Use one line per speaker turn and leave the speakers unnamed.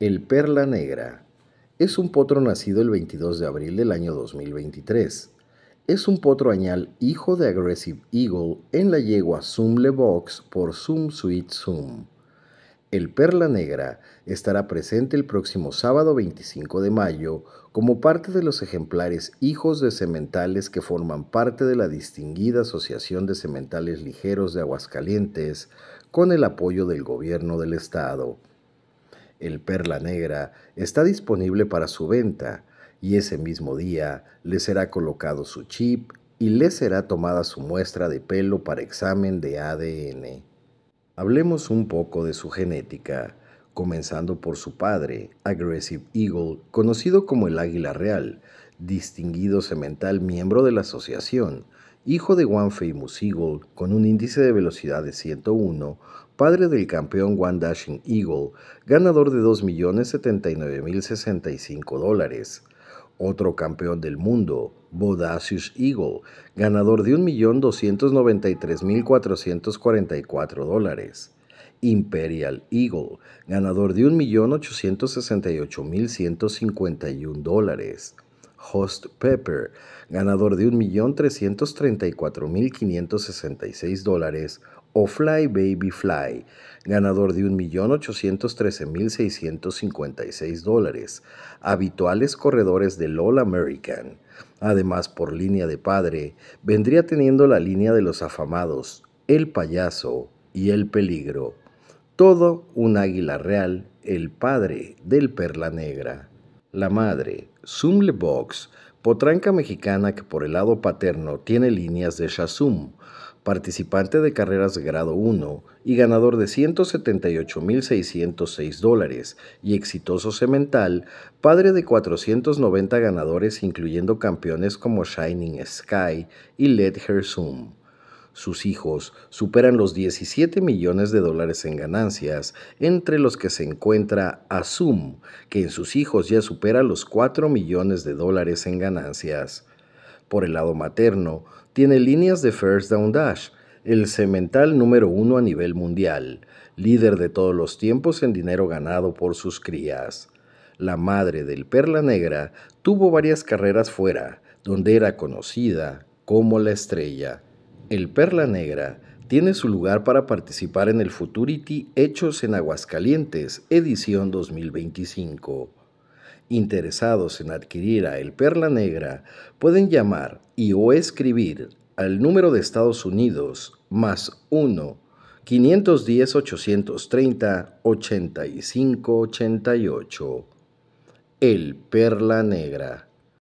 El Perla Negra es un potro nacido el 22 de abril del año 2023. Es un potro añal hijo de Aggressive Eagle en la yegua Zoom Le Box por Zoom Sweet Zoom. El Perla Negra estará presente el próximo sábado 25 de mayo como parte de los ejemplares hijos de sementales que forman parte de la distinguida Asociación de Sementales Ligeros de Aguascalientes con el apoyo del Gobierno del Estado el Perla Negra, está disponible para su venta y ese mismo día le será colocado su chip y le será tomada su muestra de pelo para examen de ADN. Hablemos un poco de su genética, comenzando por su padre, Aggressive Eagle, conocido como el Águila Real, distinguido semental miembro de la asociación, hijo de One Famous Eagle con un índice de velocidad de 101, padre del campeón One Dashing Eagle, ganador de 2.079.065 dólares. Otro campeón del mundo, Bodacious Eagle, ganador de 1.293.444 dólares. Imperial Eagle, ganador de 1.868.151 dólares. Host Pepper, ganador de 1.334.566 dólares, o Fly Baby Fly, ganador de 1.813.656 dólares, habituales corredores del All American. Además, por línea de padre, vendría teniendo la línea de los afamados, el payaso y el peligro. Todo un águila real, el padre del perla negra. La madre, Zoomlebox, Box, potranca mexicana que por el lado paterno tiene líneas de Shazum, participante de carreras de grado 1 y ganador de 178.606 dólares, y exitoso semental, padre de 490 ganadores incluyendo campeones como Shining Sky y Let Her Zoom. Sus hijos superan los 17 millones de dólares en ganancias, entre los que se encuentra Azum, que en sus hijos ya supera los 4 millones de dólares en ganancias. Por el lado materno, tiene líneas de First Down Dash, el cemental número uno a nivel mundial, líder de todos los tiempos en dinero ganado por sus crías. La madre del Perla Negra tuvo varias carreras fuera, donde era conocida como la estrella el Perla Negra tiene su lugar para participar en el Futurity Hechos en Aguascalientes, edición 2025. Interesados en adquirir a El Perla Negra pueden llamar y o escribir al número de Estados Unidos más 1 510 830 8588. El Perla Negra.